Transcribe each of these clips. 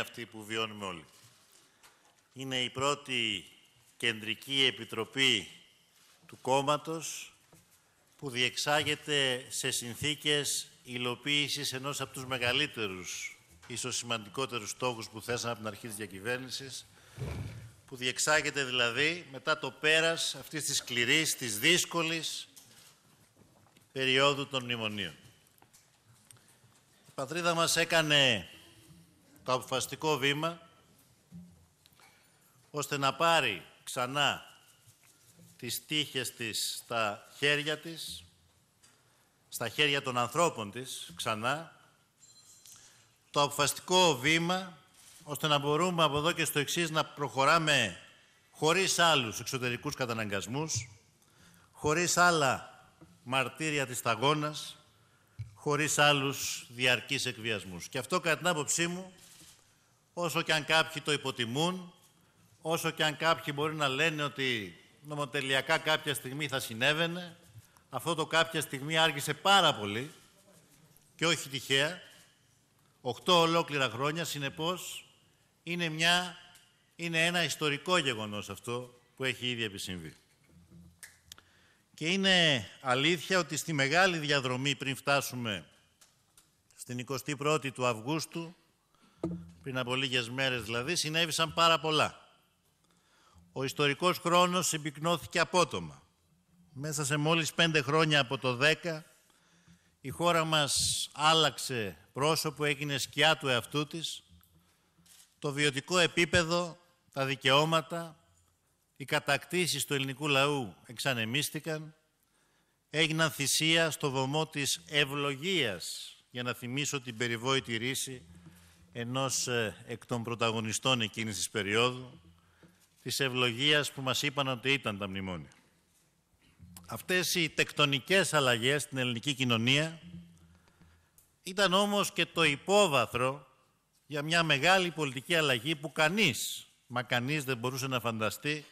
αυτή που βιώνουμε όλοι. Είναι η πρώτη κεντρική επιτροπή του κόμματος που διεξάγεται σε συνθήκες υλοποίησης ενός από τους μεγαλύτερους, ίσως σημαντικότερους στόχους που θέσαμε από την αρχή της διακυβέρνησης, που διεξάγεται δηλαδή μετά το πέρας αυτής της σκληρής, της δύσκολης περίοδου των μνημονίων. Η πατρίδα μας έκανε το αποφασιστικό βήμα ώστε να πάρει ξανά τις τύχες της στα χέρια της, στα χέρια των ανθρώπων της ξανά, το αποφασιστικό βήμα ώστε να μπορούμε από εδώ και στο εξής να προχωράμε χωρίς άλλους εξωτερικούς καταναγκασμούς, χωρίς άλλα μαρτύρια της ταγώνας, χωρίς άλλους διαρκείς εκβιασμούς. Και αυτό κατά την άποψή μου Όσο και αν κάποιοι το υποτιμούν, όσο και αν κάποιοι μπορεί να λένε ότι νομοτελειακά κάποια στιγμή θα συνέβαινε, αυτό το κάποια στιγμή άργησε πάρα πολύ και όχι τυχαία. 8 ολόκληρα χρόνια, συνεπώς, είναι, μια, είναι ένα ιστορικό γεγονός αυτό που έχει ήδη επισυμβεί. Και είναι αλήθεια ότι στη μεγάλη διαδρομή πριν φτάσουμε στην 21η του Αυγούστου πριν από λίγες μέρες δηλαδή, συνέβησαν πάρα πολλά. Ο ιστορικός χρόνος συμπυκνώθηκε απότομα. Μέσα σε μόλις πέντε χρόνια από το 10, η χώρα μας άλλαξε πρόσωπο, έγινε σκιά του εαυτού της. Το βιωτικό επίπεδο, τα δικαιώματα, οι κατακτήσεις του ελληνικού λαού εξανεμίστηκαν. Έγιναν θυσία στο βωμό της ευλογίας, για να θυμίσω την περιβόητη ρίση ενός ε, εκ των πρωταγωνιστών εκείνης της περίοδου, της ευλογίας που μας είπαν ότι ήταν τα μνημόνια. Αυτές οι τεκτονικές αλλαγές στην ελληνική κοινωνία ήταν όμως και το υπόβαθρο για μια μεγάλη πολιτική αλλαγή που κανείς, μα κανείς δεν μπορούσε να φανταστεί,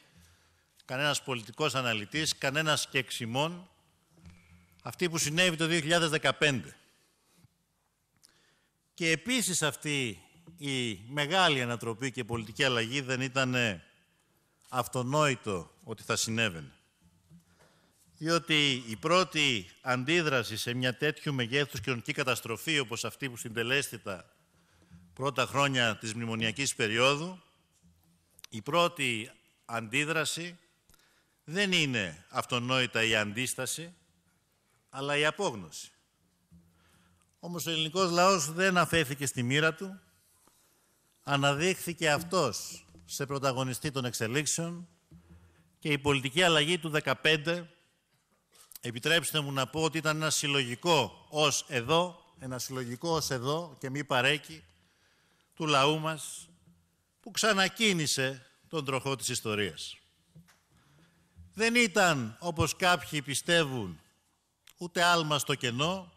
κανένας πολιτικός αναλυτής, κανένας και αυτή που συνέβη το 2015. Και επίσης αυτή η μεγάλη ανατροπή και πολιτική αλλαγή δεν ήταν ε, αυτονόητο ότι θα συνέβαινε. Διότι η πρώτη αντίδραση σε μια τέτοιου μεγέθους κοινωνική καταστροφή όπως αυτή που συντελέστη τα πρώτα χρόνια της μνημονιακής περίοδου, η πρώτη αντίδραση δεν είναι αυτονόητα η αντίσταση, αλλά η απόγνωση. Όμως ο ελληνικός λαός δεν αφέθηκε στη μοίρα του. Αναδείχθηκε αυτός σε πρωταγωνιστή των εξελίξεων και η πολιτική αλλαγή του 15 επιτρέψτε μου να πω ότι ήταν ένα συλλογικό ως εδώ, ένα συλλογικό ως εδώ και μη παρέκει του λαού μας που ξανακίνησε τον τροχό της ιστορίας. Δεν ήταν, όπως κάποιοι πιστεύουν, ούτε άλμα στο κενό,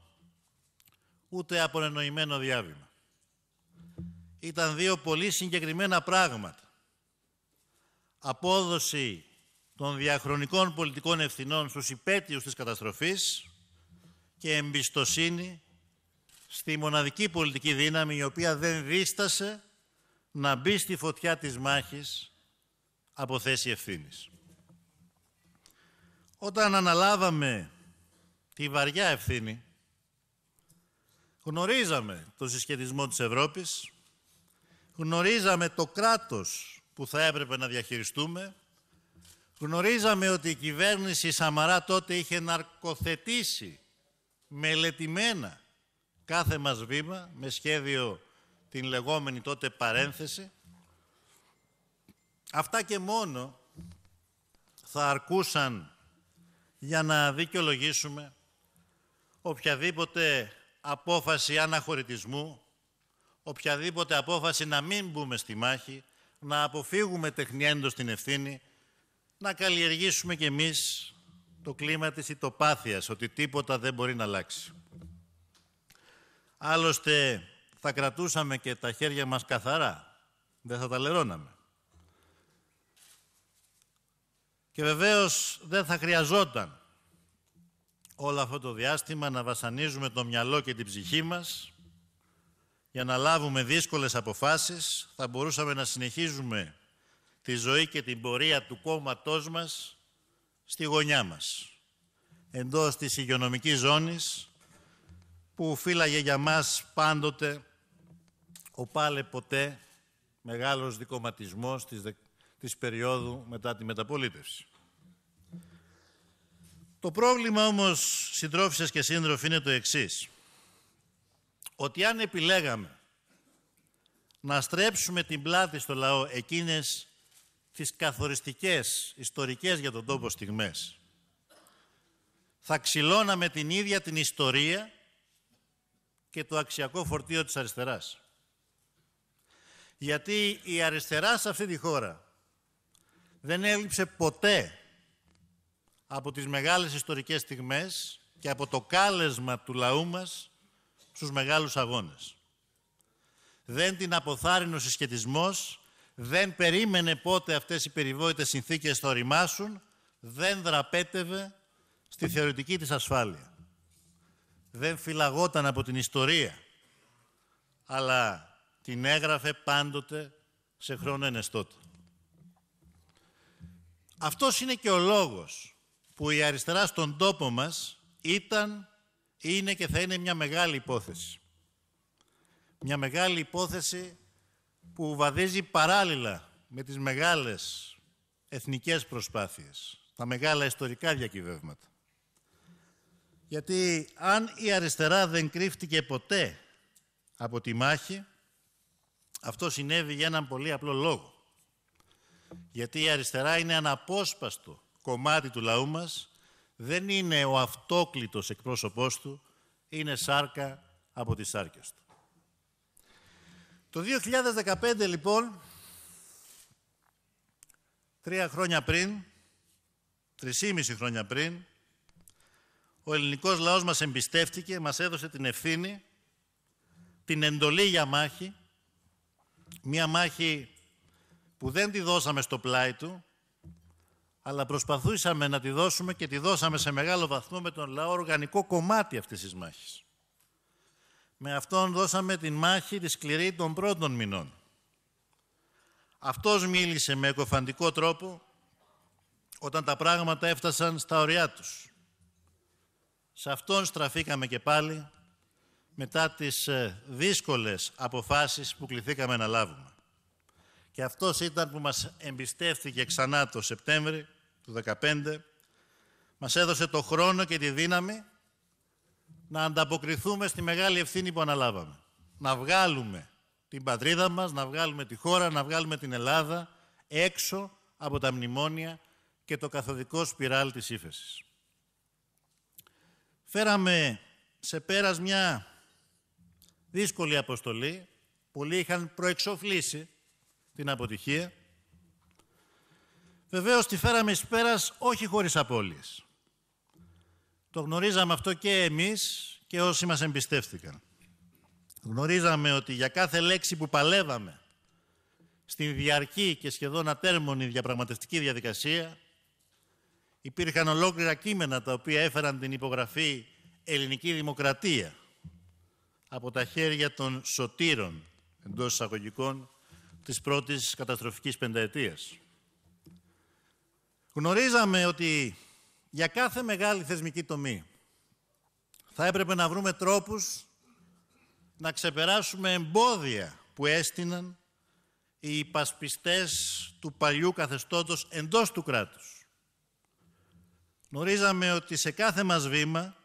ούτε από διάβημα. Ήταν δύο πολύ συγκεκριμένα πράγματα. Απόδοση των διαχρονικών πολιτικών ευθυνών στους υπέτειους της καταστροφής και εμπιστοσύνη στη μοναδική πολιτική δύναμη η οποία δεν δίστασε να μπει στη φωτιά της μάχης από θέση ευθύνης. Όταν αναλάβαμε τη βαριά ευθύνη Γνωρίζαμε το συσχετισμό της Ευρώπης, γνωρίζαμε το κράτος που θα έπρεπε να διαχειριστούμε, γνωρίζαμε ότι η κυβέρνηση Σαμαρά τότε είχε ναρκοθετήσει μελετημένα κάθε μας βήμα με σχέδιο την λεγόμενη τότε παρένθεση. Αυτά και μόνο θα αρκούσαν για να δικαιολογήσουμε οποιαδήποτε απόφαση αναχωρητισμού, οποιαδήποτε απόφαση να μην μπούμε στη μάχη, να αποφύγουμε τεχνιέντος την ευθύνη, να καλλιεργήσουμε κι εμείς το κλίμα της ητοπάθειας, ότι τίποτα δεν μπορεί να αλλάξει. Άλλωστε, θα κρατούσαμε και τα χέρια μας καθαρά. Δεν θα τα λερώναμε. Και βεβαίως δεν θα χρειαζόταν όλο αυτό το διάστημα να βασανίζουμε το μυαλό και την ψυχή μας για να λάβουμε δύσκολες αποφάσεις, θα μπορούσαμε να συνεχίζουμε τη ζωή και την πορεία του κόμματός μας στη γωνιά μας, εντός της υγειονομικής ζώνης που φύλαγε για μας πάντοτε ο πάλε ποτέ μεγάλος δικοματισμός της, της περίοδου μετά τη μεταπολίτευση. Το πρόβλημα όμως, συντρόφισσες και σύντροφοι, είναι το εξής. Ότι αν επιλέγαμε να στρέψουμε την πλάτη στο λαό εκείνες τις καθοριστικές, ιστορικές για τον τόπο στιγμές, θα ξυλώναμε την ίδια την ιστορία και το αξιακό φορτίο της αριστεράς. Γιατί η αριστερά σε αυτή τη χώρα δεν έλειψε ποτέ από τις μεγάλες ιστορικές στιγμές και από το κάλεσμα του λαού μας στους μεγάλους αγώνες. Δεν την αποθάρρυνε ο συσχετισμός, δεν περίμενε πότε αυτές οι περιβόητες συνθήκες θα οριμάσουν, δεν δραπέτευε στη θεωρητική της ασφάλεια. Δεν φυλαγόταν από την ιστορία, αλλά την έγραφε πάντοτε σε χρόνο ενεστώτα. Αυτός είναι και ο λόγος που η αριστερά στον τόπο μας ήταν, είναι και θα είναι μια μεγάλη υπόθεση. Μια μεγάλη υπόθεση που βαδίζει παράλληλα με τις μεγάλες εθνικές προσπάθειες, τα μεγάλα ιστορικά διακυβεύματα. Γιατί αν η αριστερά δεν κρύφτηκε ποτέ από τη μάχη, αυτό συνέβη για έναν πολύ απλό λόγο. Γιατί η αριστερά είναι αναπόσπαστο κομμάτι του λαού μας δεν είναι ο αυτόκλητος εκπρόσωπός του, είναι σάρκα από τις σάρκες του. Το 2015, λοιπόν, τρία χρόνια πριν, τρισήμιση χρόνια πριν, ο ελληνικός λαός μας εμπιστεύτηκε, μας έδωσε την ευθύνη, την εντολή για μάχη, μία μάχη που δεν τη δώσαμε στο πλάι του, αλλά προσπαθούσαμε να τη δώσουμε και τη δώσαμε σε μεγάλο βαθμό με τον λαό οργανικό κομμάτι αυτής της μάχης. Με αυτόν δώσαμε τη μάχη τη σκληρή των πρώτων μηνών. Αυτός μίλησε με εκοφαντικό τρόπο όταν τα πράγματα έφτασαν στα ωριά τους. Σε αυτόν στραφήκαμε και πάλι μετά τις ε, δύσκολες αποφάσεις που κληθήκαμε να λάβουμε. Και αυτός ήταν που μας εμπιστεύτηκε ξανά το Σεπτέμβρη του 2015, μας έδωσε το χρόνο και τη δύναμη να ανταποκριθούμε στη μεγάλη ευθύνη που αναλάβαμε. Να βγάλουμε την πατρίδα μας, να βγάλουμε τη χώρα, να βγάλουμε την Ελλάδα έξω από τα μνημόνια και το καθοδικό σπιράλ της ύφεσης. Φέραμε σε πέρας μια δύσκολη αποστολή. Πολλοί είχαν προεξοφλήσει την αποτυχία. Βεβαίως τη φέραμε εις πέρας όχι χωρίς απώλειες. Το γνωρίζαμε αυτό και εμείς και όσοι μας εμπιστεύτηκαν. Γνωρίζαμε ότι για κάθε λέξη που παλεύαμε στην διαρκή και σχεδόν ατέρμονη διαπραγματευτική διαδικασία υπήρχαν ολόκληρα κείμενα τα οποία έφεραν την υπογραφή «Ελληνική Δημοκρατία» από τα χέρια των σωτήρων εντός εισαγωγικών της πρώτης καταστροφικής πενταετίας. Γνωρίζαμε ότι για κάθε μεγάλη θεσμική τομή θα έπρεπε να βρούμε τρόπους να ξεπεράσουμε εμπόδια που έστειναν οι υπασπιστές του παλιού καθεστώτος εντός του κράτους. Γνωρίζαμε ότι σε κάθε μας βήμα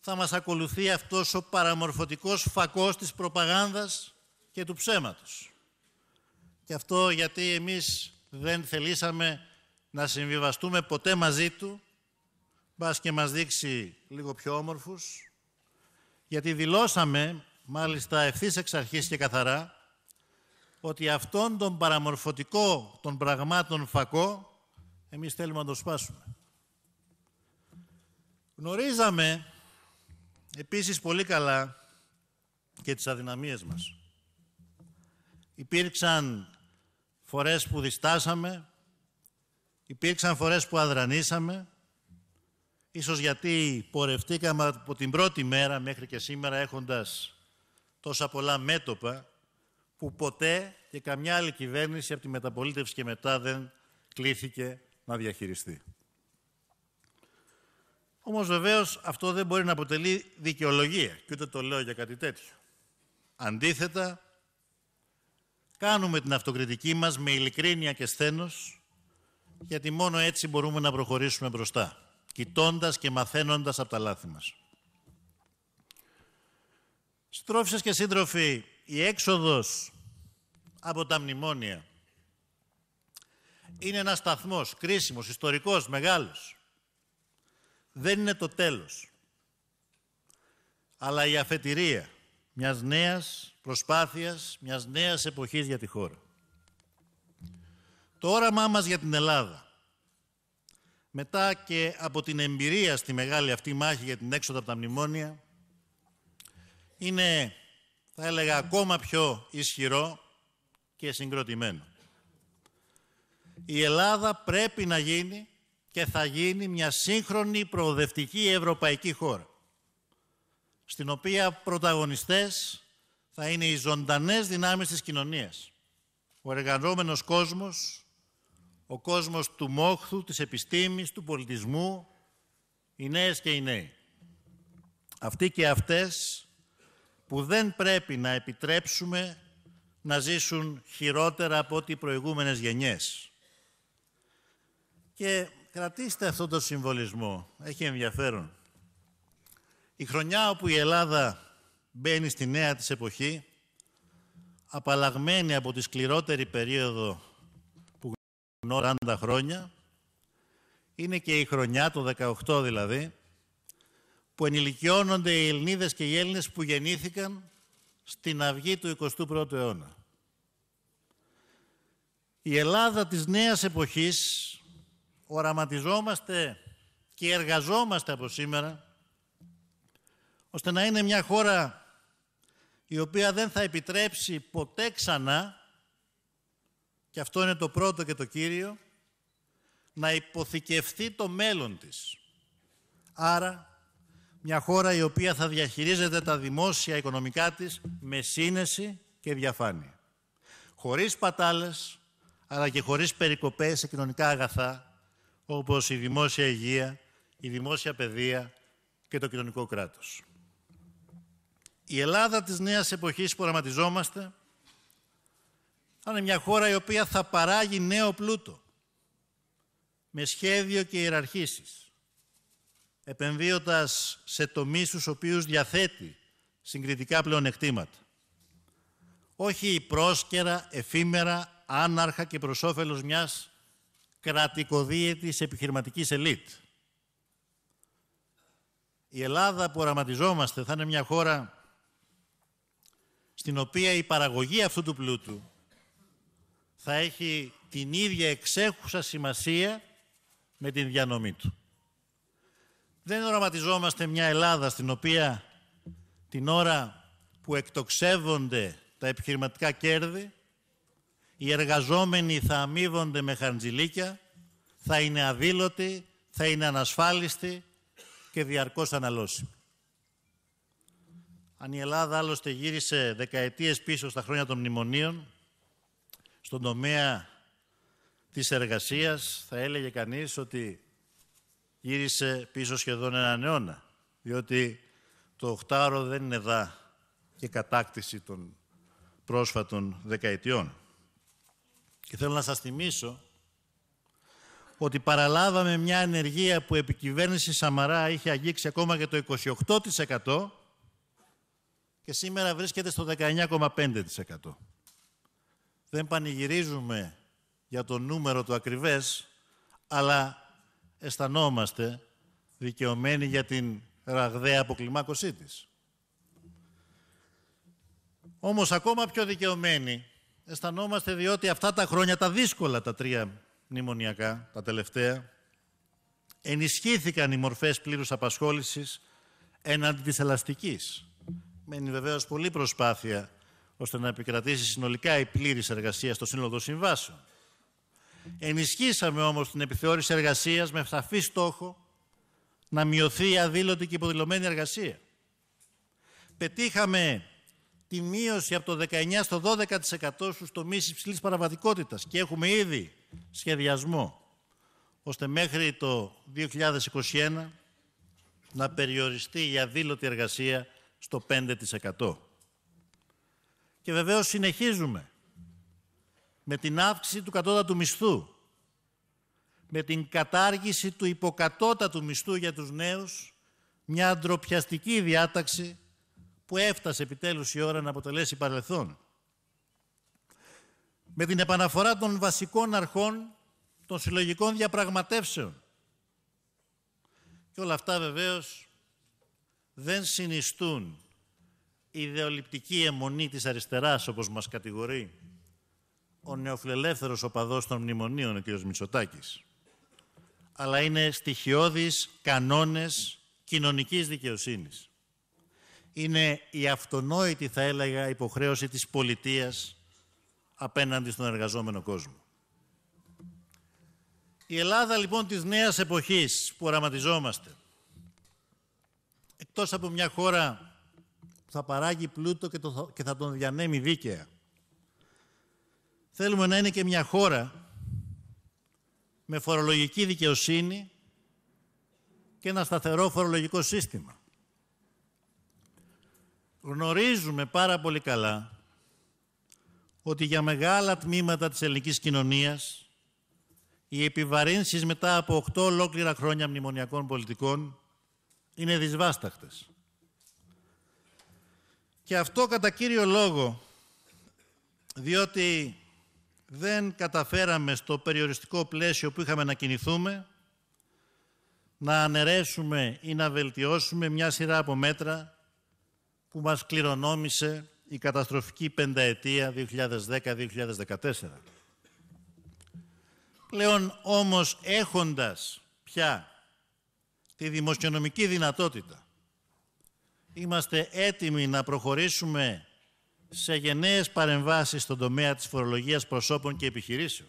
θα μας ακολουθεί αυτός ο παραμορφωτικός φακός της προπαγάνδας και του ψέματος. Και αυτό γιατί εμείς δεν θελήσαμε να συμβιβαστούμε ποτέ μαζί του, μπας και μας δείξει λίγο πιο όμορφους, γιατί δηλώσαμε, μάλιστα ευθύς εξ αρχής και καθαρά, ότι αυτόν τον παραμορφωτικό των πραγμάτων φακό εμείς θέλουμε να το σπάσουμε. Γνωρίζαμε επίσης πολύ καλά και τις αδυναμίες μας. Υπήρξαν φορές που διστάσαμε, υπήρξαν φορές που αδρανίσαμε, ίσως γιατί πορευτήκαμε από την πρώτη μέρα μέχρι και σήμερα έχοντας τόσα πολλά μέτωπα που ποτέ και καμιά άλλη κυβέρνηση από τη μεταπολίτευση και μετά δεν κλήθηκε να διαχειριστεί. Όμως βεβαίως αυτό δεν μπορεί να αποτελεί δικαιολογία και ούτε το λέω για κάτι τέτοιο. Αντίθετα, Κάνουμε την αυτοκριτική μας με ειλικρίνεια και σθένος, γιατί μόνο έτσι μπορούμε να προχωρήσουμε μπροστά, κοιτώντας και μαθαίνοντας από τα λάθη μας. Στρόφισσες και σύντροφοι, η έξοδος από τα μνημόνια είναι ένας σταθμός κρίσιμος, ιστορικός, μεγάλος. Δεν είναι το τέλος, αλλά η αφετηρία μιας νέας προσπάθειας, μιας νέας εποχής για τη χώρα. Το όραμά μας για την Ελλάδα, μετά και από την εμπειρία στη μεγάλη αυτή μάχη για την έξοδο από τα μνημόνια, είναι, θα έλεγα, ακόμα πιο ισχυρό και συγκροτημένο. Η Ελλάδα πρέπει να γίνει και θα γίνει μια σύγχρονη προοδευτική ευρωπαϊκή χώρα στην οποία πρωταγωνιστές θα είναι οι ζωντανές δυνάμεις της κοινωνίας. Ο εργαζόμενος κόσμος, ο κόσμος του μόχθου, της επιστήμης, του πολιτισμού, οι νέες και οι νέοι. Αυτοί και αυτές που δεν πρέπει να επιτρέψουμε να ζήσουν χειρότερα από ό,τι οι προηγούμενες γενιές. Και κρατήστε αυτό το συμβολισμό, έχει ενδιαφέρον. Η χρονιά όπου η Ελλάδα μπαίνει στη νέα της εποχή, απαλλαγμένη από τη σκληρότερη περίοδο που γνωρίζουν 40 χρόνια, είναι και η χρονιά, το 18 δηλαδή, που ενηλικιώνονται οι Ελληνίδες και οι Έλληνες που γεννήθηκαν στην αυγή του 21ου αιώνα. Η Ελλάδα της νέας εποχής οραματιζόμαστε και εργαζόμαστε από σήμερα ώστε να είναι μια χώρα η οποία δεν θα επιτρέψει ποτέ ξανά, και αυτό είναι το πρώτο και το κύριο, να υποθηκευτεί το μέλλον της. Άρα, μια χώρα η οποία θα διαχειρίζεται τα δημόσια οικονομικά της με σύνεση και διαφάνεια. Χωρίς πατάλες, αλλά και χωρίς περικοπές σε κοινωνικά αγαθά, όπως η δημόσια υγεία, η δημόσια παιδεία και το κοινωνικό κράτος. Η Ελλάδα της νέας εποχής που οραματιζόμαστε θα είναι μια χώρα η οποία θα παράγει νέο πλούτο με σχέδιο και ιεραρχήσεις επενδύοντας σε τομείς στους οποίους διαθέτει συγκριτικά πλεονεκτήματα. Όχι η πρόσκαιρα, εφήμερα, άναρχα και προς όφελος μιας κρατικοδίαιτης επιχειρηματικής ελίτ. Η Ελλάδα που οραματιζόμαστε θα είναι μια χώρα στην οποία η παραγωγή αυτού του πλούτου θα έχει την ίδια εξέχουσα σημασία με την διανομή του. Δεν οραματιζόμαστε μια Ελλάδα στην οποία την ώρα που εκτοξεύονται τα επιχειρηματικά κέρδη, οι εργαζόμενοι θα αμείβονται με χαρτζηλίκια, θα είναι αδήλωτοι, θα είναι ανασφάλιστοι και διαρκώς αναλώσιμοι. Αν η Ελλάδα άλλωστε γύρισε δεκαετίες πίσω στα χρόνια των μνημονίων, στον τομέα της εργασίας θα έλεγε κανείς ότι γύρισε πίσω σχεδόν έναν αιώνα, διότι το οκτάρο δεν είναι δά και κατάκτηση των πρόσφατων δεκαετιών. Και θέλω να σας θυμίσω ότι παραλάβαμε μια ενεργεία που επικυβέρνηση Σαμαρά είχε αγγίξει ακόμα και το 28% και σήμερα βρίσκεται στο 19,5%. Δεν πανηγυρίζουμε για το νούμερο του ακριβές, αλλά αισθανόμαστε δικαιωμένοι για την ραγδαία αποκλιμάκωσή της. Όμως ακόμα πιο δικαιωμένοι αισθανόμαστε διότι αυτά τα χρόνια, τα δύσκολα τα τρία μνημονιακά, τα τελευταία, ενισχύθηκαν οι μορφές πλήρους απασχόλησης έναντι της ελαστικής. Μένει βεβαίως πολλή προσπάθεια ώστε να επικρατήσει συνολικά η πλήρης εργασία στο σύνολο των συμβάσεων. Ενισχύσαμε όμως την επιθεώρηση εργασίας με σαφή στόχο να μειωθεί η αδήλωτη και υποδηλωμένη εργασία. Πετύχαμε τη μείωση από το 19% στο 12% στους τομείς υψηλής παραβατικότητας και έχουμε ήδη σχεδιασμό ώστε μέχρι το 2021 να περιοριστεί η αδήλωτη εργασία στο 5%. Και βεβαίως συνεχίζουμε με την αύξηση του κατώτατου μισθού, με την κατάργηση του υποκατώτατου μισθού για τους νέους, μια ντροπιαστική διάταξη που έφτασε επιτέλους η ώρα να αποτελέσει παρελθόν. Με την επαναφορά των βασικών αρχών των συλλογικών διαπραγματεύσεων. Και όλα αυτά βεβαίως δεν συνιστούν η ιδεολειπτική αιμονή της αριστεράς, όπως μας κατηγορεί ο νεοφιλελεύθερος οπαδός των μνημονίων, ο κ. Μητσοτάκης, αλλά είναι στοιχειώδεις κανόνες κοινωνικής δικαιοσύνης. Είναι η αυτονόητη, θα έλεγα, υποχρέωση της πολιτείας απέναντι στον εργαζόμενο κόσμο. Η Ελλάδα λοιπόν της νέας εποχής που οραματιζόμαστε εκτός από μια χώρα που θα παράγει πλούτο και, θα τον διανέμει δίκαια. Θέλουμε να είναι και μια χώρα με φορολογική δικαιοσύνη και ένα σταθερό φορολογικό σύστημα. Γνωρίζουμε πάρα πολύ καλά ότι για μεγάλα τμήματα της ελληνικής κοινωνίας οι επιβαρύνσεις μετά από 8 ολόκληρα χρόνια μνημονιακών πολιτικών είναι δυσβάσταχτες. Και αυτό κατά κύριο λόγο, διότι δεν καταφέραμε στο περιοριστικό πλαίσιο που είχαμε να κινηθούμε να αναιρέσουμε ή να βελτιώσουμε μια σειρά από μέτρα που μας κληρονόμησε η καταστροφική πενταετία 2010-2014. Πλέον όμως έχοντας πια τη δημοσιονομική δυνατότητα. Είμαστε έτοιμοι να προχωρήσουμε σε γενναίες παρεμβάσεις στον τομέα της φορολογίας προσώπων και επιχειρήσεων.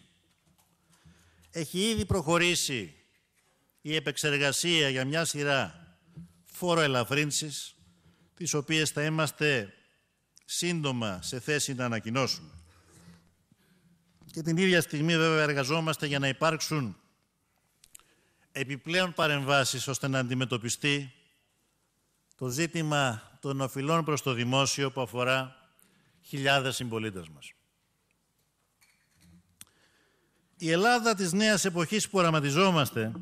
Έχει ήδη προχωρήσει η επεξεργασία για μια σειρά φόρο τις οποίες θα είμαστε σύντομα σε θέση να ανακοινώσουμε. Και την ίδια στιγμή βέβαια εργαζόμαστε για να υπάρξουν επιπλέον παρεμβάσεις ώστε να αντιμετωπιστεί το ζήτημα των οφειλών προς το δημόσιο που αφορά χιλιάδες συμπολίτες μας. Η Ελλάδα της νέας εποχής που οραματιζόμαστε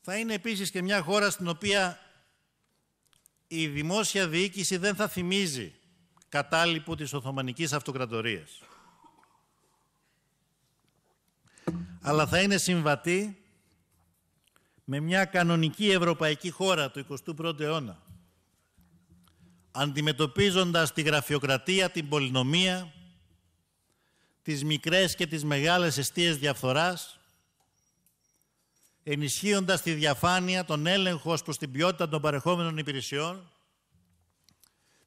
θα είναι επίσης και μια χώρα στην οποία η δημόσια διοίκηση δεν θα θυμίζει κατάλοιπο της Οθωμανικής Αυτοκρατορίας αλλά θα είναι συμβατή με μια κανονική ευρωπαϊκή χώρα του 21ου αιώνα, αντιμετωπίζοντας τη γραφειοκρατία, την πολυνομία, τις μικρές και τις μεγάλες αιστείες διαφθοράς, ενισχύοντας τη διαφάνεια, τον έλεγχο προς την ποιότητα των παρεχόμενων υπηρεσιών,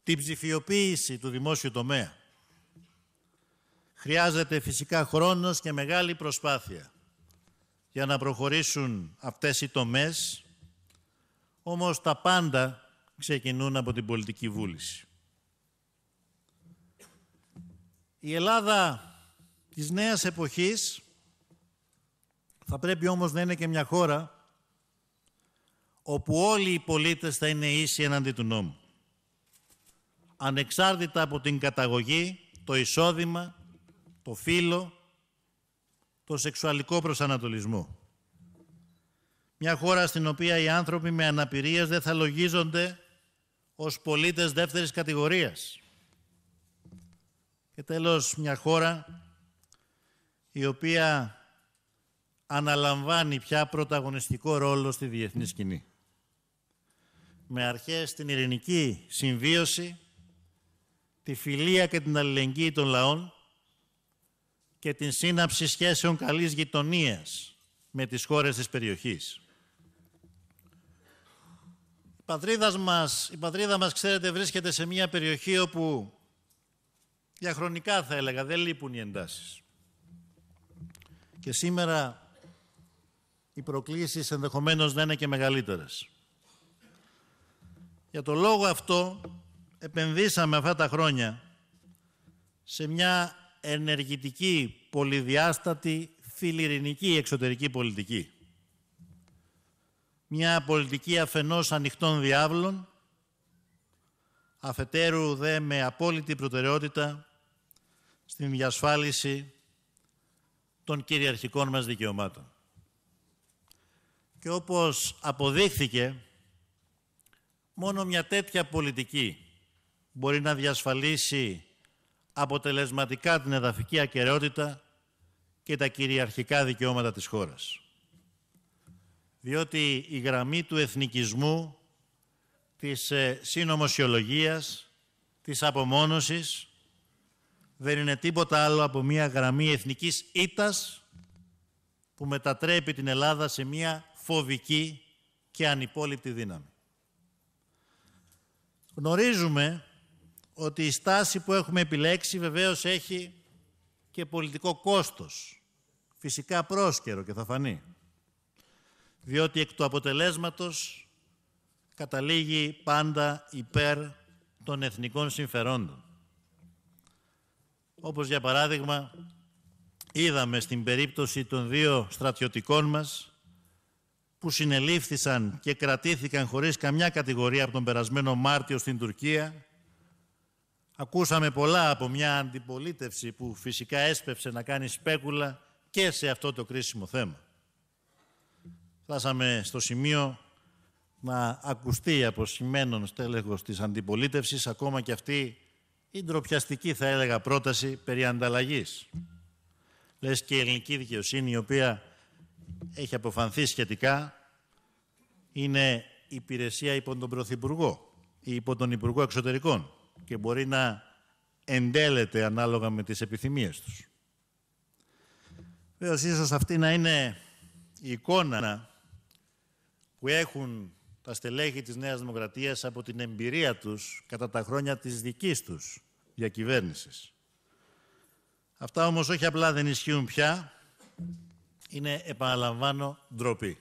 την ψηφιοποίηση του δημόσιου τομέα χρειάζεται φυσικά χρόνος και μεγάλη προσπάθεια για να προχωρήσουν αυτές οι τομές, όμως τα πάντα ξεκινούν από την πολιτική βούληση. Η Ελλάδα της νέας εποχής θα πρέπει όμως να είναι και μια χώρα όπου όλοι οι πολίτες θα είναι ίσοι εναντί του νόμου. Ανεξάρτητα από την καταγωγή, το εισόδημα, το φύλλο, το σεξουαλικό προσανατολισμό. Μια χώρα στην οποία οι άνθρωποι με αναπηρίες δεν θα λογίζονται ως πολίτες δεύτερης κατηγορίας. Και τέλος, μια χώρα η οποία αναλαμβάνει πια πρωταγωνιστικό ρόλο στη διεθνή σκηνή. Με αρχές την ειρηνική συμβίωση, τη φιλία και την αλληλεγγύη των λαών, και την σύναψη σχέσεων καλής γειτονίας με τις χώρες της περιοχής. Η πατρίδας μας, η πατρίδα μας ξέρετε, βρίσκεται σε μια περιοχή όπου διαχρονικά θα έλεγα, δεν λείπουν οι εντάσεις. Και σήμερα οι προκλήσεις ενδεχομένως να είναι και μεγαλύτερες. Για το λόγο αυτό επενδύσαμε αυτά τα χρόνια σε μια ενεργητική, πολυδιάστατη, φιλιρινική εξωτερική πολιτική. Μια πολιτική αφενός ανοιχτών διάβλων, αφετέρου δε με απόλυτη προτεραιότητα στην διασφάλιση των κυριαρχικών μας δικαιωμάτων. Και όπως αποδείχθηκε, μόνο μια τέτοια πολιτική μπορεί να διασφαλίσει αποτελεσματικά την εδαφική ακαιρεότητα και τα κυριαρχικά δικαιώματα της χώρας. Διότι η γραμμή του εθνικισμού, της ε, συνωμοσιολογίας, της απομόνωσης, δεν είναι τίποτα άλλο από μια γραμμή εθνικής ήτας που μετατρέπει την Ελλάδα σε μια φοβική και ανυπόλυτη δύναμη. Γνωρίζουμε ότι η στάση που έχουμε επιλέξει βεβαίως έχει και πολιτικό κόστος, φυσικά πρόσκαιρο και θα φανεί. Διότι εκ του αποτελέσματος καταλήγει πάντα υπέρ των εθνικών συμφερόντων. Όπως για παράδειγμα είδαμε στην περίπτωση των δύο στρατιωτικών μας που συνελήφθησαν και κρατήθηκαν χωρίς καμιά κατηγορία από τον περασμένο Μάρτιο στην Τουρκία Ακούσαμε πολλά από μια αντιπολίτευση που φυσικά έσπευσε να κάνει σπέκουλα και σε αυτό το κρίσιμο θέμα. Φτάσαμε στο σημείο να ακουστεί από σημαίνον στέλεχος της αντιπολίτευσης ακόμα και αυτή η ντροπιαστική θα έλεγα πρόταση περί ανταλλαγής. Λες και η ελληνική δικαιοσύνη η οποία έχει αποφανθεί σχετικά είναι υπηρεσία υπό τον Πρωθυπουργό ή υπό τον Υπουργό Εξωτερικών και μπορεί να εντέλεται ανάλογα με τις επιθυμίες τους. Βέβαια, ίσως αυτή να είναι η εικόνα που έχουν τα στελέχη της Νέας Δημοκρατίας από την εμπειρία τους κατά τα χρόνια της δικής τους διακυβέρνησης. Αυτά όμως όχι απλά δεν ισχύουν πια, είναι, επαναλαμβάνω, ντροπή.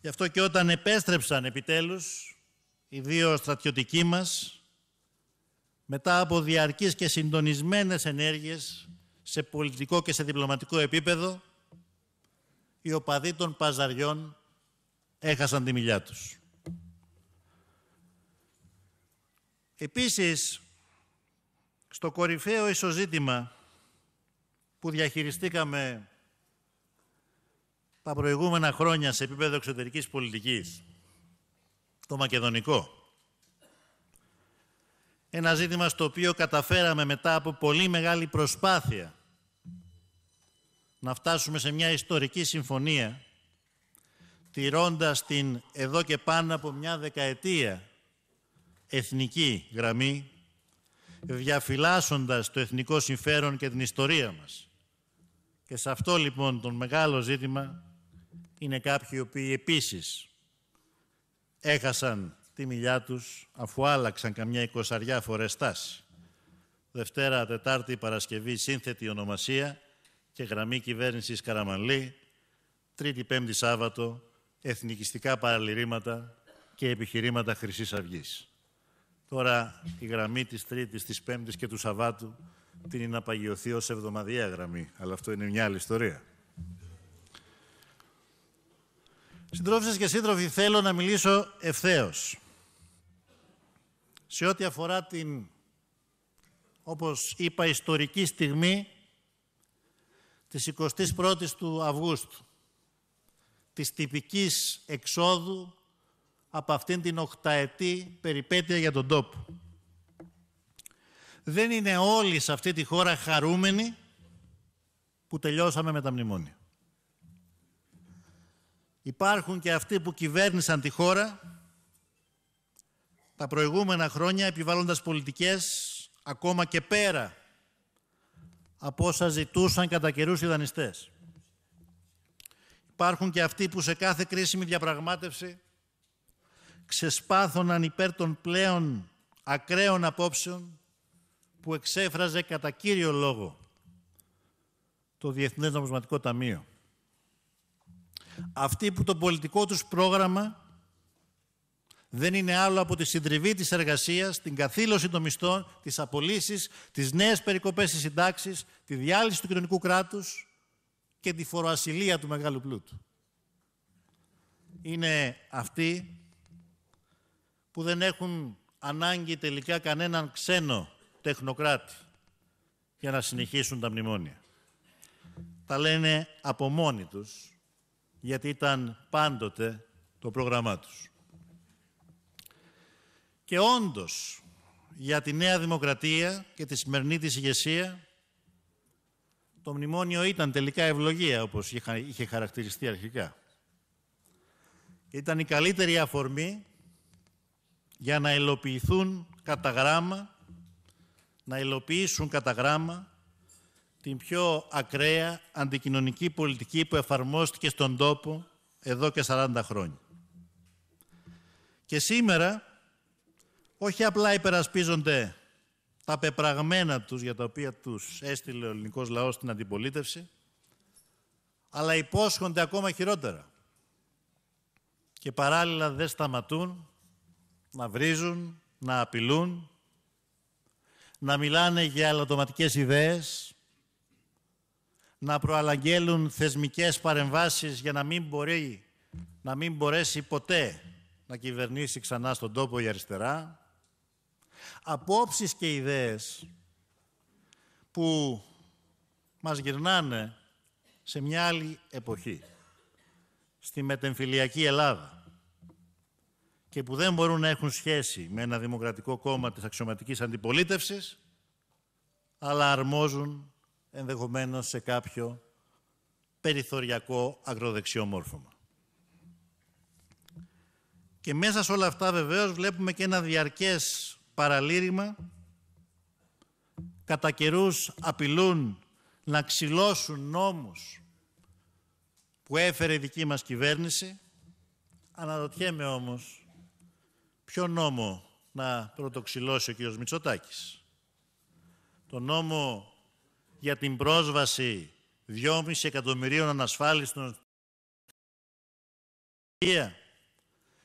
Γι' αυτό και όταν επέστρεψαν επιτέλους οι δύο στρατιωτικοί μας, μετά από διαρκείς και συντονισμένες ενέργειες σε πολιτικό και σε διπλωματικό επίπεδο, οι οπαδοί των παζαριών έχασαν τη μιλιά τους. Επίσης, στο κορυφαίο ισοζήτημα που διαχειριστήκαμε τα προηγούμενα χρόνια σε επίπεδο εξωτερικής πολιτικής, το μακεδονικό. Ένα ζήτημα στο οποίο καταφέραμε μετά από πολύ μεγάλη προσπάθεια να φτάσουμε σε μια ιστορική συμφωνία, τηρώντας την εδώ και πάνω από μια δεκαετία εθνική γραμμή, διαφυλάσσοντας το εθνικό συμφέρον και την ιστορία μας. Και σε αυτό λοιπόν το μεγάλο ζήτημα είναι κάποιοι οι οποίοι επίσης έχασαν τη μιλιά τους αφού άλλαξαν καμιά εικοσαριά φορές τάση. Δευτέρα, Τετάρτη, Παρασκευή, σύνθετη ονομασία και γραμμή κυβέρνησης Καραμανλή. Τρίτη, Πέμπτη, Σάββατο, εθνικιστικά παραλυρήματα και επιχειρήματα χρυσής αυγής. Τώρα η γραμμή της Τρίτης, της Πέμπτης και του Σαββάτου την είναι να παγιωθεί ως εβδομαδιαία γραμμή, αλλά αυτό είναι μια άλλη ιστορία. Συντρόφισσες και σύντροφοι, θέλω να μιλήσω ευθέως. Σε ό,τι αφορά την, όπως είπα, ιστορική στιγμή της 21ης του Αυγούστου, της τυπικής εξόδου από αυτήν την οκταετή περιπέτεια για τον τόπο. Δεν είναι όλοι σε αυτή τη χώρα χαρούμενοι που τελειώσαμε με τα μνημόνια. Υπάρχουν και αυτοί που κυβέρνησαν τη χώρα τα προηγούμενα χρόνια επιβάλλοντας πολιτικές ακόμα και πέρα από όσα ζητούσαν κατά καιρούς οι δανειστές. Υπάρχουν και αυτοί που σε κάθε κρίσιμη διαπραγμάτευση ξεσπάθωναν υπέρ των πλέον ακραίων απόψεων που εξέφραζε κατά κύριο λόγο το Διεθνές Νομισματικό Ταμείο. Αυτοί που το πολιτικό τους πρόγραμμα δεν είναι άλλο από τη συντριβή της εργασίας, την καθήλωση των μισθών, τις απολύσεις, τις νέες περικοπές της συντάξης, τη διάλυση του κοινωνικού κράτους και τη φοροασυλία του μεγάλου πλούτου. Είναι αυτοί που δεν έχουν ανάγκη τελικά κανέναν ξένο τεχνοκράτη για να συνεχίσουν τα μνημόνια. Τα λένε από μόνοι τους γιατί ήταν πάντοτε το πρόγραμμά τους. Και όντως, για τη Νέα Δημοκρατία και τη σημερινή της ηγεσία, το μνημόνιο ήταν τελικά ευλογία, όπως είχε χαρακτηριστεί αρχικά. Ήταν η καλύτερη αφορμή για να υλοποιηθούν κατά γράμμα, να υλοποιήσουν κατά γράμμα την πιο ακραία αντικοινωνική πολιτική που εφαρμόστηκε στον τόπο εδώ και 40 χρόνια. Και σήμερα όχι απλά υπερασπίζονται τα πεπραγμένα τους για τα οποία τους έστειλε ο ελληνικός λαός στην αντιπολίτευση, αλλά υπόσχονται ακόμα χειρότερα. Και παράλληλα δεν σταματούν να βρίζουν, να απειλούν, να μιλάνε για αλλατοματικές ιδέες, να προαλλαγγέλουν θεσμικές παρεμβάσεις για να μην, μπορεί, να μην μπορέσει ποτέ να κυβερνήσει ξανά στον τόπο η αριστερά. Απόψεις και ιδέες που μας γυρνάνε σε μια άλλη εποχή, στη μετεμφυλιακή Ελλάδα και που δεν μπορούν να έχουν σχέση με ένα δημοκρατικό κόμμα της αξιωματικής αντιπολίτευσης, αλλά αρμόζουν ενδεχομένως σε κάποιο περιθωριακό αγροδεξιό μόρφωμα. Και μέσα σε όλα αυτά βεβαίως βλέπουμε και ένα διαρκές παραλήρημα. Κατά καιρούς απειλούν να ξυλώσουν νόμους που έφερε η δική μας κυβέρνηση. Αναρωτιέμαι όμως ποιο νόμο να πρωτοξυλώσει ο κ. Μητσοτάκης. Το νόμο για την πρόσβαση 2,5 εκατομμυρίων ανασφάλιστων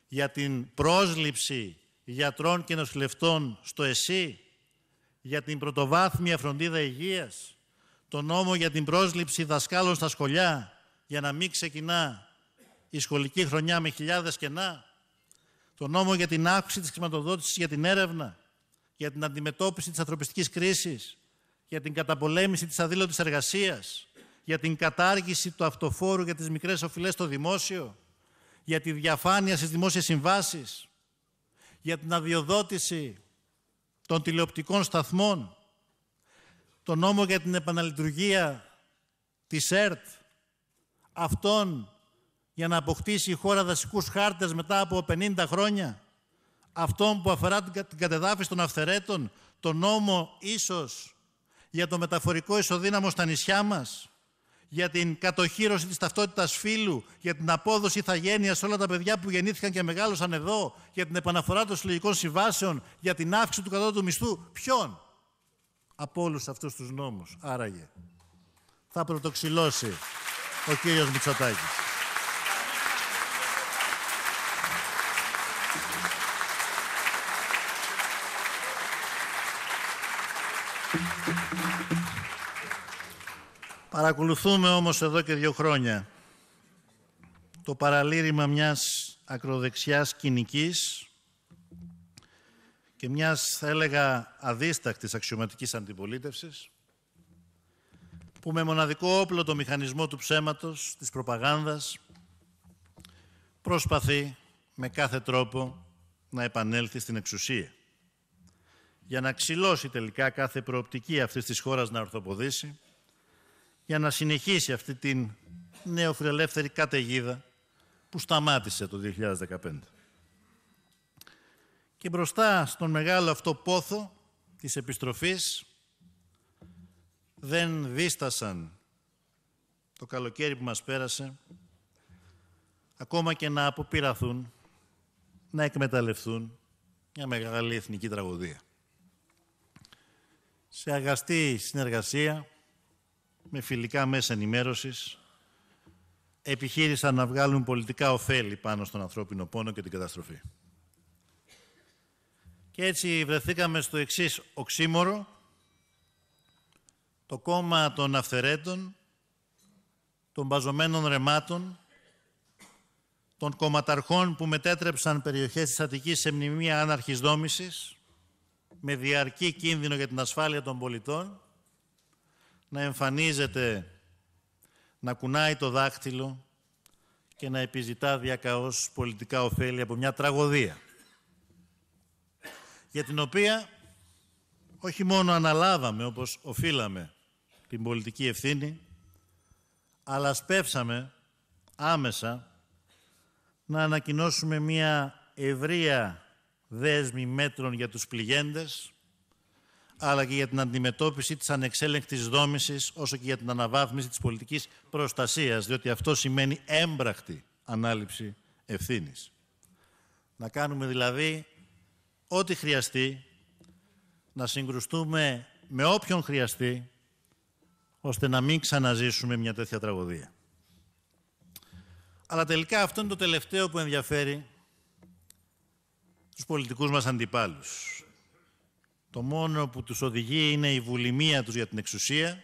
για την πρόσληψη γιατρών και νοσηλευτών στο ΕΣΥ, για την πρωτοβάθμια φροντίδα υγείας, το νόμο για την πρόσληψη δασκάλων στα σχολιά για να μην ξεκινά η σχολική χρονιά με χιλιάδες κενά, το νόμο για την αύξηση της χρηματοδότησης για την έρευνα, για την αντιμετώπιση της ανθρωπιστικής κρίσης, για την καταπολέμηση της αδήλωτης εργασίας, για την κατάργηση του αυτοφόρου για τις μικρές οφειλές στο δημόσιο, για τη διαφάνεια στις δημόσιες συμβάσεις, για την αδειοδότηση των τηλεοπτικών σταθμών, τον νόμο για την επαναλειτουργία της ΕΡΤ, αυτόν για να αποκτήσει η χώρα δασικούς χάρτες μετά από 50 χρόνια, αυτόν που αφορά την κατεδάφιση των αυθερέτων, τον νόμο ίσως για το μεταφορικό ισοδύναμο στα νησιά μας, για την κατοχήρωση της ταυτότητας φύλου, για την απόδοση ηθαγένειας σε όλα τα παιδιά που γεννήθηκαν και μεγάλωσαν εδώ, για την επαναφορά των συλλογικών συμβάσεων, για την αύξηση του του μισθού. Ποιον? Από όλους αυτούς τους νόμους. Άραγε. Θα πρωτοξυλώσει ο κύριος Μητσοτάκης. Παρακολουθούμε όμως εδώ και δύο χρόνια το παραλήρημα μιας ακροδεξιάς κοινικής και μιας, θα έλεγα, αδίστακτης αξιωματικής αντιπολίτευσης που με μοναδικό όπλο το μηχανισμό του ψέματος, της προπαγάνδας προσπαθεί με κάθε τρόπο να επανέλθει στην εξουσία για να ξυλώσει τελικά κάθε προοπτική αυτής της χώρας να ορθοποδήσει για να συνεχίσει αυτή την νεοφιλελεύθερη καταιγίδα που σταμάτησε το 2015. Και μπροστά στον μεγάλο αυτό πόθο της επιστροφής δεν δίστασαν το καλοκαίρι που μας πέρασε ακόμα και να αποπειραθούν, να εκμεταλλευτούν μια μεγάλη εθνική τραγωδία. Σε αγαστή συνεργασία με φιλικά μέσα ενημέρωσης επιχείρησαν να βγάλουν πολιτικά ωφέλη πάνω στον ανθρώπινο πόνο και την καταστροφή. Και έτσι βρεθήκαμε στο εξής οξύμορο, το κόμμα των αυθερέτων, των μπαζωμένων ρεμάτων, των κομματαρχών που μετέτρεψαν περιοχές της Αττικής σε μνημεία άναρχης δόμησης, με διαρκή κίνδυνο για την ασφάλεια των πολιτών, να εμφανίζεται, να κουνάει το δάχτυλο και να επιζητά διακαώς πολιτικά ωφέλη από μια τραγωδία για την οποία όχι μόνο αναλάβαμε όπως οφείλαμε την πολιτική ευθύνη αλλά σπεύσαμε άμεσα να ανακοινώσουμε μια ευρεία δέσμη μέτρων για τους πληγέντες αλλά και για την αντιμετώπιση της ανεξέλεγκτης δόμησης, όσο και για την αναβάθμιση της πολιτικής προστασίας, διότι αυτό σημαίνει έμπρακτη ανάληψη ευθύνης. Να κάνουμε δηλαδή ό,τι χρειαστεί, να συγκρουστούμε με όποιον χρειαστεί, ώστε να μην ξαναζήσουμε μια τέτοια τραγωδία. Αλλά τελικά αυτό είναι το τελευταίο που ενδιαφέρει τους πολιτικούς μας αντιπάλους. Το μόνο που τους οδηγεί είναι η βουλημία τους για την εξουσία,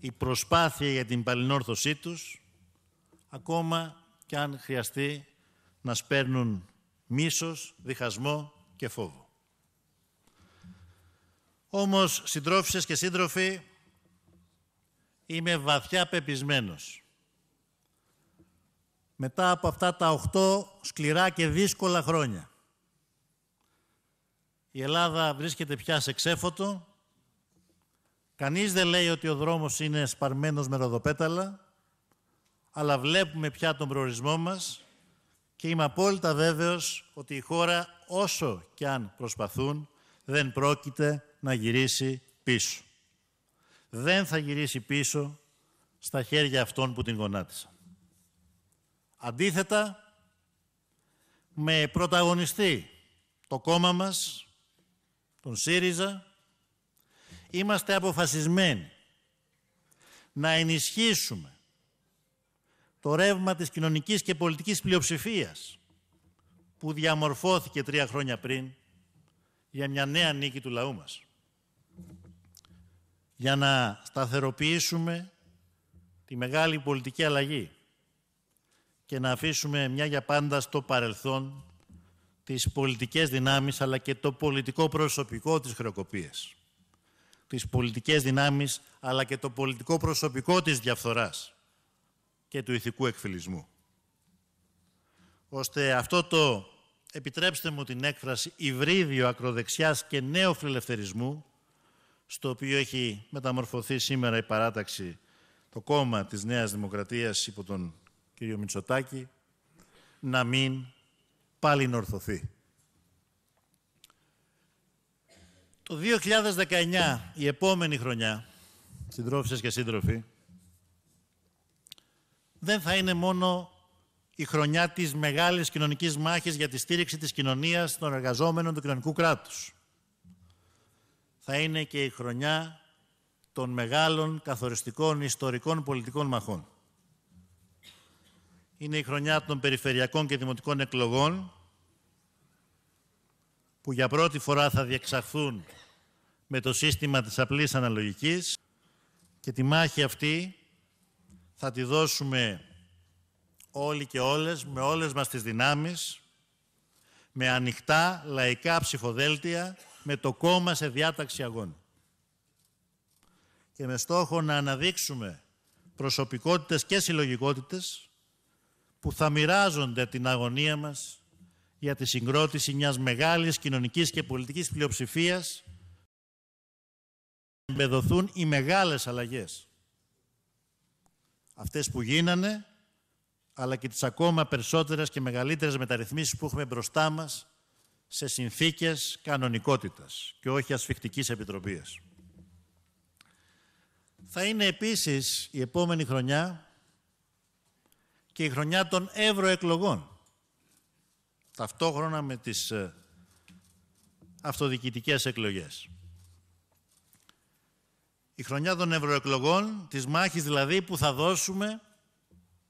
η προσπάθεια για την παλινόρθωσή τους, ακόμα και αν χρειαστεί να σπέρνουν μίσος, διχασμό και φόβο. Όμως, συντρόφισσες και σύντροφοι, είμαι βαθιά πεπισμένος. Μετά από αυτά τα οχτώ σκληρά και δύσκολα χρόνια, η Ελλάδα βρίσκεται πια σε ξέφωτο. Κανείς δεν λέει ότι ο δρόμος είναι σπαρμένος με ροδοπέταλα, αλλά βλέπουμε πια τον προορισμό μας και είμαι απόλυτα βέβαιος ότι η χώρα, όσο και αν προσπαθούν, δεν πρόκειται να γυρίσει πίσω. Δεν θα γυρίσει πίσω στα χέρια αυτών που την γονάτισαν. Αντίθετα, με πρωταγωνιστή το κόμμα μας, τον ΣΥΡΙΖΑ, είμαστε αποφασισμένοι να ενισχύσουμε το ρεύμα της κοινωνικής και πολιτικής πλειοψηφίας που διαμορφώθηκε τρία χρόνια πριν για μια νέα νίκη του λαού μας. Για να σταθεροποιήσουμε τη μεγάλη πολιτική αλλαγή και να αφήσουμε μια για πάντα στο παρελθόν τις πολιτικές δυνάμεις αλλά και το πολιτικό προσωπικό της χρεοκοπίας. Τις πολιτικές δυνάμεις αλλά και το πολιτικό προσωπικό της διαφθοράς και του ηθικού εκφυλισμού. Ώστε αυτό το, επιτρέψτε μου την έκφραση, υβρίδιο ακροδεξιάς και νέο φιλελευθερισμού στο οποίο έχει μεταμορφωθεί σήμερα η παράταξη το κόμμα της Νέας Δημοκρατίας υπό τον κύριο Μητσοτάκη να μην πάλι να Το 2019, η επόμενη χρονιά, συντρόφισσες και σύντροφοι, δεν θα είναι μόνο η χρονιά της μεγάλης κοινωνικής μάχης για τη στήριξη της κοινωνίας των εργαζόμενων του κοινωνικού κράτους. Θα είναι και η χρονιά των μεγάλων καθοριστικών ιστορικών πολιτικών μαχών είναι η χρονιά των περιφερειακών και δημοτικών εκλογών που για πρώτη φορά θα διεξαχθούν με το σύστημα της απλής αναλογικής και τη μάχη αυτή θα τη δώσουμε όλοι και όλες, με όλες μας τις δυνάμεις, με ανοιχτά λαϊκά ψηφοδέλτια, με το κόμμα σε διάταξη αγών. Και με στόχο να αναδείξουμε προσωπικότητες και συλλογικότητες που θα μοιράζονται την αγωνία μας για τη συγκρότηση μιας μεγάλης κοινωνικής και πολιτικής πλειοψηφίας εμπεδοθούν οι μεγάλες αλλαγές. Αυτές που γίνανε, αλλά και τις ακόμα περισσότερες και μεγαλύτερες μεταρρυθμίσεις που έχουμε μπροστά μας σε συνθήκες κανονικότητας και όχι ασφιχτικής επιτροπής. Θα είναι επίσης η επόμενη χρονιά και η χρονιά των ευρωεκλογών. Ταυτόχρονα με τις ε, αυτοδικητικές εκλογές. Η χρονιά των ευρωεκλογών, της μάχης δηλαδή που θα δώσουμε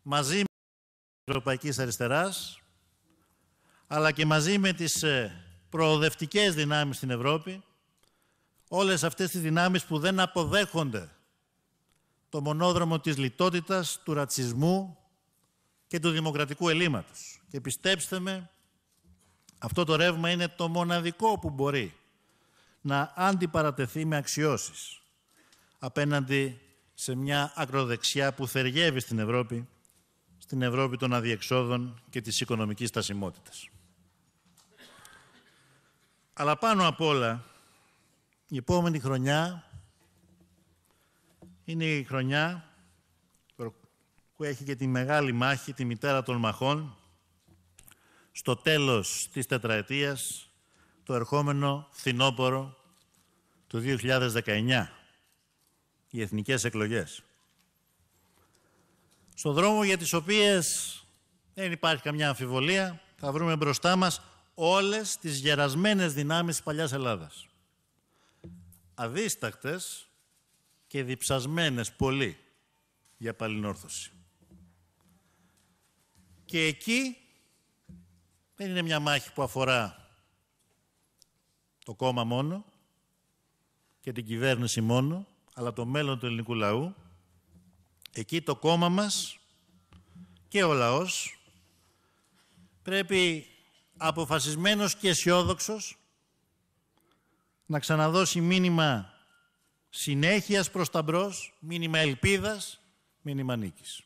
μαζί με την Ευρωπαϊκής Αριστεράς, αλλά και μαζί με τις ε, προοδευτικές δυνάμεις στην Ευρώπη, όλες αυτές τις δυνάμεις που δεν αποδέχονται το μονόδρομο της λιτότητας, του ρατσισμού, και του δημοκρατικού ελλείμματος. Και πιστέψτε με, αυτό το ρεύμα είναι το μοναδικό που μπορεί να αντιπαρατεθεί με αξιώσεις απέναντι σε μια ακροδεξιά που θεριεύει στην Ευρώπη, στην Ευρώπη των αδιεξόδων και της οικονομικής στασιμότητας. Αλλά πάνω απ' όλα, η επόμενη χρονιά είναι η χρονιά που έχει και τη μεγάλη μάχη, τη μητέρα των μαχών, στο τέλος της τετραετίας, το ερχόμενο φθινόπωρο του 2019, οι εθνικές εκλογές. Στον δρόμο για τις οποίες δεν υπάρχει καμιά αμφιβολία, θα βρούμε μπροστά μας όλες τις γερασμένες δυνάμεις της παλιάς Ελλάδας. Αδίστακτες και διψασμένες πολύ για παλινόρθωση. Και εκεί δεν είναι μια μάχη που αφορά το κόμμα μόνο και την κυβέρνηση μόνο, αλλά το μέλλον του ελληνικού λαού. Εκεί το κόμμα μας και ο λαός πρέπει αποφασισμένος και αισιόδοξος να ξαναδώσει μήνυμα συνέχειας προς τα μπρος, μήνυμα ελπίδας, μήνυμα νίκης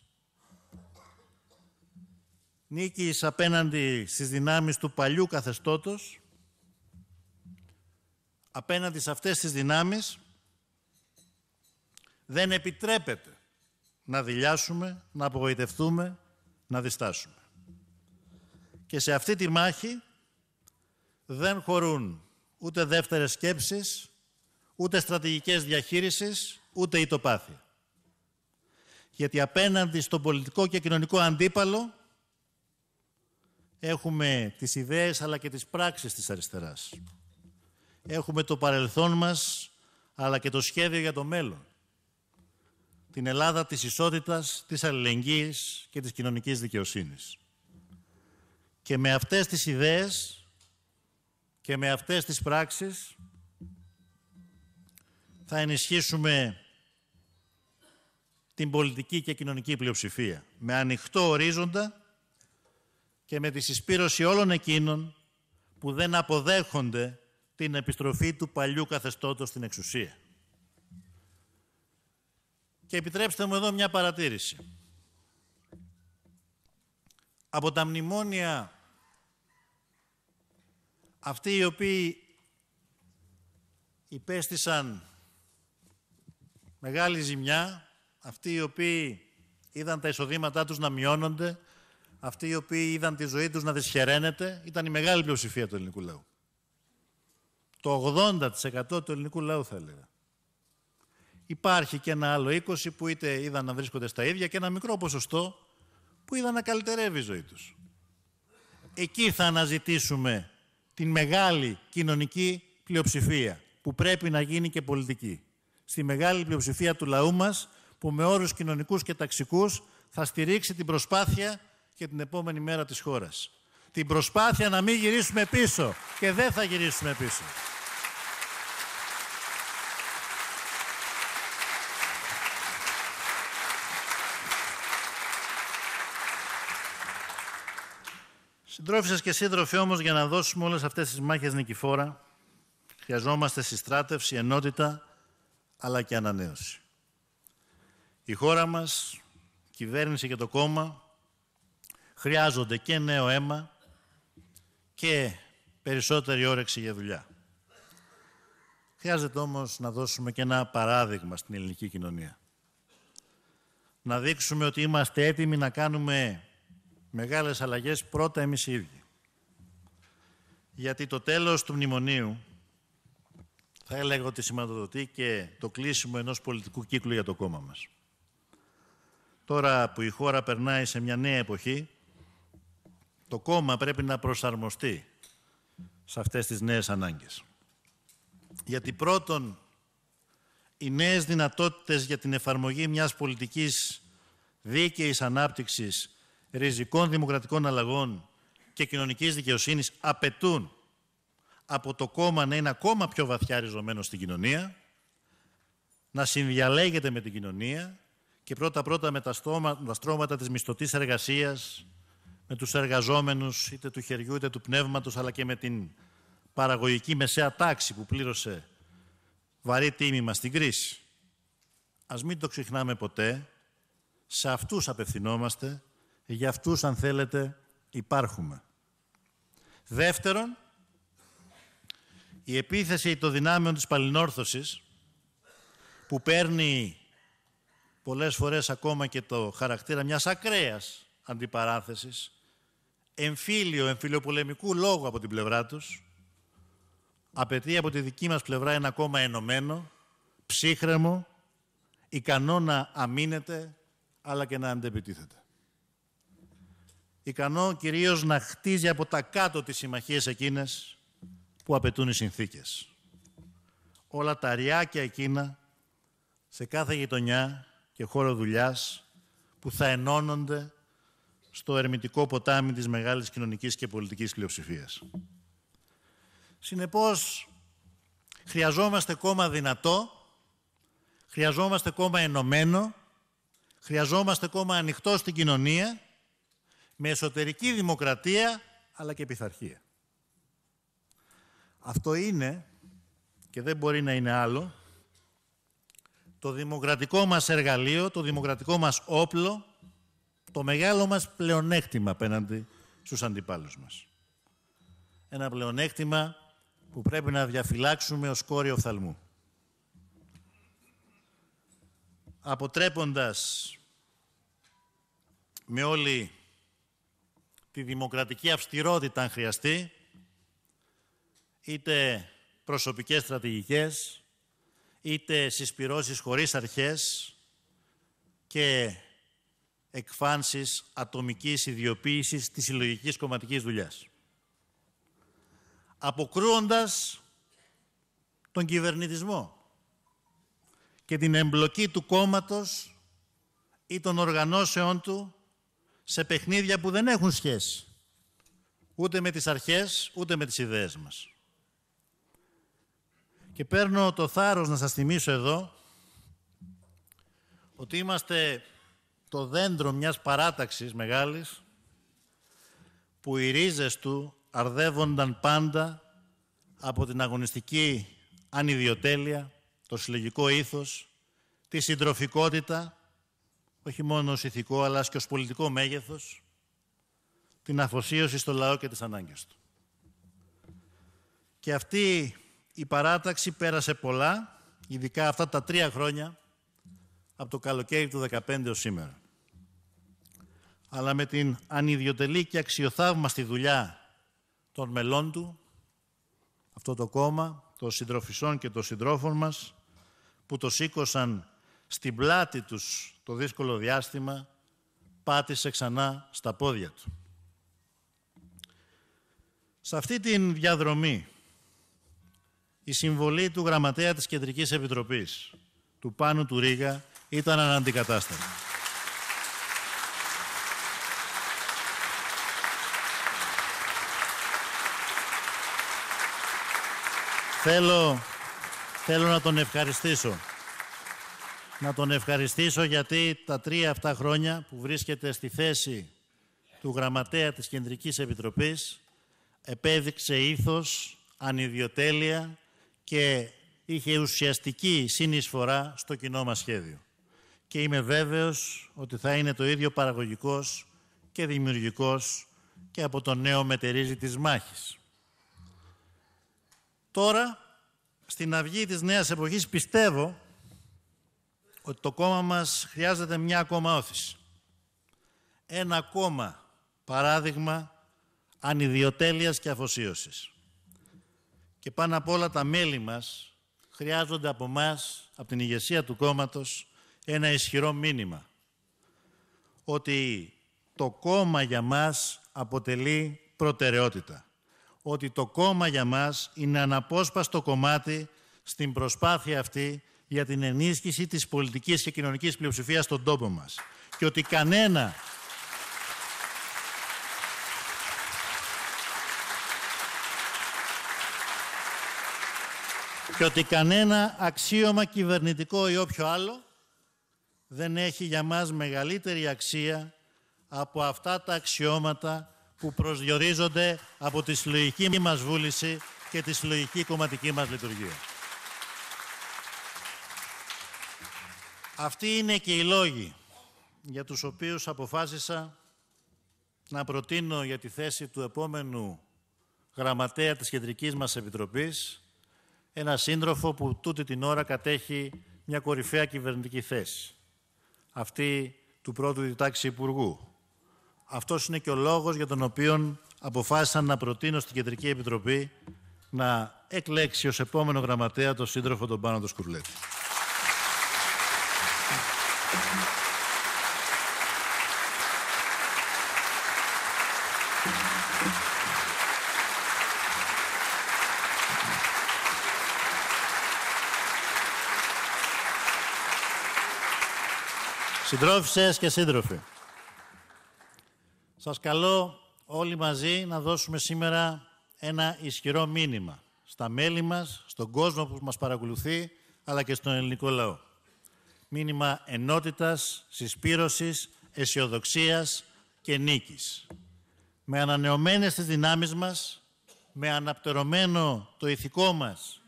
νίκης απέναντι στις δυνάμεις του παλιού καθεστώτος, απέναντι σε αυτές τις δυνάμεις, δεν επιτρέπεται να δηλιάσουμε, να απογοητευτούμε, να διστάσουμε. Και σε αυτή τη μάχη δεν χωρούν ούτε δεύτερες σκέψεις, ούτε στρατηγικές διαχείρισης, ούτε ητοπάθεια. Γιατί απέναντι στον πολιτικό και κοινωνικό αντίπαλο Έχουμε τις ιδέες αλλά και τις πράξεις της αριστεράς. Έχουμε το παρελθόν μας αλλά και το σχέδιο για το μέλλον. Την Ελλάδα της ισότητας, της αλληλεγγύης και της κοινωνικής δικαιοσύνης. Και με αυτές τις ιδέες και με αυτές τις πράξεις θα ενισχύσουμε την πολιτική και κοινωνική πλειοψηφία με ανοιχτό ορίζοντα και με τη συσπήρωση όλων εκείνων που δεν αποδέχονται την επιστροφή του παλιού καθεστώτος στην εξουσία. Και επιτρέψτε μου εδώ μια παρατήρηση. Από τα μνημόνια αυτοί οι οποίοι υπέστησαν μεγάλη ζημιά, αυτοί οι οποίοι είδαν τα εισοδήματά τους να μειώνονται, αυτοί οι οποίοι είδαν τη ζωή τους να δυσχεραίνεται, ήταν η μεγάλη πλειοψηφία του ελληνικού λαού. Το 80% του ελληνικού λαού θα έλεγα. Υπάρχει και ένα άλλο 20% που είτε είδαν να βρίσκονται στα ίδια και ένα μικρό ποσοστό που είδαν να καλυτερεύει η ζωή τους. Εκεί θα αναζητήσουμε την μεγάλη κοινωνική πλειοψηφία που πρέπει να γίνει και πολιτική. Στη μεγάλη πλειοψηφία του λαού μας που με όρους κοινωνικούς και ταξικούς θα στηρίξει την προσπάθεια και την επόμενη μέρα της χώρας. Την προσπάθεια να μην γυρίσουμε πίσω και δεν θα γυρίσουμε πίσω. Συντρόφισσες και σύντροφοι όμως για να δώσουμε όλες αυτές τις μάχες νικηφόρα χρειαζόμαστε συστράτευση, ενότητα αλλά και ανανέωση. Η χώρα μας, η κυβέρνηση και το κόμμα χρειάζονται και νέο αίμα και περισσότερη όρεξη για δουλειά. Χρειάζεται όμως να δώσουμε και ένα παράδειγμα στην ελληνική κοινωνία. Να δείξουμε ότι είμαστε έτοιμοι να κάνουμε μεγάλες αλλαγές πρώτα εμείς οι ίδιοι. Γιατί το τέλος του μνημονίου θα έλεγα ότι σηματοδοτεί και το κλείσιμο ενός πολιτικού κύκλου για το κόμμα μας. Τώρα που η χώρα περνάει σε μια νέα εποχή, το κόμμα πρέπει να προσαρμοστεί σε αυτές τις νέες ανάγκες. Γιατί πρώτον, οι νέες δυνατότητες για την εφαρμογή μιας πολιτικής δίκαιης ανάπτυξης, ριζικών δημοκρατικών αλλαγών και κοινωνικής δικαιοσύνης απαιτούν από το κόμμα να είναι ακόμα πιο βαθιά ριζωμένο στην κοινωνία, να συνδιαλέγεται με την κοινωνία και πρώτα-πρώτα με τα, στρώματα της μισθωτής εργασίας, με τους εργαζόμενους είτε του χεριού είτε του πνεύματος αλλά και με την παραγωγική μεσαία τάξη που πλήρωσε βαρύ τίμημα στην κρίση. Ας μην το ξεχνάμε ποτέ, σε αυτούς απευθυνόμαστε, για αυτούς αν θέλετε υπάρχουμε. Δεύτερον, η επίθεση των δυνάμεων της παλινόρθωσης που παίρνει πολλές φορές ακόμα και το χαρακτήρα μιας ακραίας αντιπαράθεσης εμφύλιο, εμφυλιοπολεμικού λόγου από την πλευρά τους, απαιτεί από τη δική μας πλευρά ένα κόμμα ενωμένο, ψύχρεμο, ικανό να αμήνεται, αλλά και να αντεπιτίθεται. Ικανό κυρίως να χτίζει από τα κάτω τις συμμαχίες εκείνες που απαιτούν οι συνθήκες. Όλα τα ριάκια εκείνα σε κάθε γειτονιά και χώρο δουλειάς που θα ενώνονται στο ερμητικό ποτάμι της μεγάλης κοινωνικής και πολιτικής πλειοψηφίας. Συνεπώς, χρειαζόμαστε κόμμα δυνατό, χρειαζόμαστε κόμμα ενωμένο, χρειαζόμαστε κόμμα ανοιχτό στην κοινωνία, με εσωτερική δημοκρατία, αλλά και πειθαρχία. Αυτό είναι, και δεν μπορεί να είναι άλλο, το δημοκρατικό μας εργαλείο, το δημοκρατικό μας όπλο, το μεγάλο μας πλεονέκτημα απέναντι στους αντιπάλους μας. Ένα πλεονέκτημα που πρέπει να διαφυλάξουμε ως κόριο οφθαλμού. Αποτρέποντας με όλη τη δημοκρατική αυστηρότητα αν χρειαστεί, είτε προσωπικές στρατηγικές, είτε συσπυρώσεις χωρίς αρχές και εκφάνσεις ατομικής ιδιοποίησης της συλλογικής κομματικής δουλειάς. Αποκρούοντας τον κυβερνητισμό και την εμπλοκή του κόμματος ή των οργανώσεών του σε παιχνίδια που δεν έχουν σχέση ούτε με τις αρχές, ούτε με τις ιδέες μας. Και παίρνω το θάρρος να σας θυμίσω εδώ ότι είμαστε το δέντρο μιας παράταξης μεγάλης που οι ρίζες του αρδεύονταν πάντα από την αγωνιστική ανιδιοτέλεια, το συλλογικό ήθος, τη συντροφικότητα, όχι μόνο ως ηθικό αλλά και ως πολιτικό μέγεθος, την αφοσίωση στο λαό και τις ανάγκες του. Και αυτή η παράταξη πέρασε πολλά, ειδικά αυτά τα τρία χρόνια από το καλοκαίρι του 2015 ως σήμερα. Αλλά με την ανιδιοτελή και αξιοθαύμαστη δουλειά των μελών του, αυτό το κόμμα, των συντροφισών και των συντρόφων μας, που το σήκωσαν στην πλάτη τους το δύσκολο διάστημα, πάτησε ξανά στα πόδια του. Σε αυτή την διαδρομή, η συμβολή του Γραμματέα της Κεντρικής Επιτροπής, του Πάνου του Ρίγα, ήταν αναντικατάστατο. Θέλω, θέλω να τον ευχαριστήσω. Να τον ευχαριστήσω γιατί τα τρία αυτά χρόνια που βρίσκεται στη θέση του Γραμματέα της Κεντρικής Επιτροπής επέδειξε ήθος, ανιδιοτέλεια και είχε ουσιαστική συνεισφορά στο κοινό μας σχέδιο και είμαι βέβαιος ότι θα είναι το ίδιο παραγωγικός και δημιουργικός και από το νέο μετερίζει της μάχης. Τώρα, στην αυγή της νέας εποχής πιστεύω ότι το κόμμα μας χρειάζεται μια ακόμα όθηση. Ένα ακόμα παράδειγμα ανιδιοτέλειας και αφοσίωσης. Και πάνω απ' όλα τα μέλη μας χρειάζονται από μας, από την ηγεσία του κόμματος, ένα ισχυρό μήνυμα ότι το κόμμα για μας αποτελεί προτεραιότητα. Ότι το κόμμα για μας είναι αναπόσπαστο κομμάτι στην προσπάθεια αυτή για την ενίσχυση της πολιτικής και κοινωνικής πλειοψηφίας στον τόπο μας. Και ότι κανένα... και ότι κανένα αξίωμα κυβερνητικό ή όποιο άλλο δεν έχει για μας μεγαλύτερη αξία από αυτά τα αξιώματα που προσδιορίζονται από τη συλλογική μας βούληση και τη συλλογική κομματική μας λειτουργία. Αυτοί είναι και οι λόγοι για τους οποίους αποφάσισα να προτείνω για τη θέση του επόμενου γραμματέα της Κεντρικής μας Επιτροπής ένα σύντροφο που τούτη την ώρα κατέχει μια κορυφαία κυβερνητική θέση αυτή του πρώτου διτάξης Υπουργού. Αυτός είναι και ο λόγος για τον οποίο αποφάσισαν να προτείνω στην Κεντρική Επιτροπή να εκλέξει ως επόμενο γραμματέα τον σύντροφο τον Πάνο Σκουρλέτη. Συντρόφισσες και σύντροφοι, σας καλώ όλοι μαζί να δώσουμε σήμερα ένα ισχυρό μήνυμα στα μέλη μας, στον κόσμο που μας παρακολουθεί, αλλά και στον ελληνικό λαό. Μήνυμα ενότητας, συσπήρωσης, αισιοδοξίας και νίκης. Με ανανεωμένες τις δυνάμεις μας, με αναπτερωμένο το ηθικό μας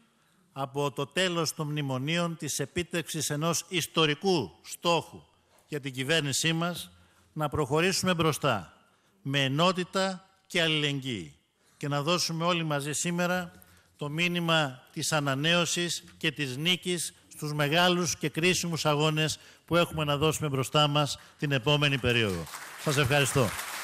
από το τέλος των μνημονίων της επίτευξης ενός ιστορικού στόχου για την κυβέρνησή μας να προχωρήσουμε μπροστά με ενότητα και αλληλεγγύη και να δώσουμε όλοι μαζί σήμερα το μήνυμα της ανανέωσης και της νίκης στους μεγάλους και κρίσιμους αγώνες που έχουμε να δώσουμε μπροστά μας την επόμενη περίοδο. Σας ευχαριστώ.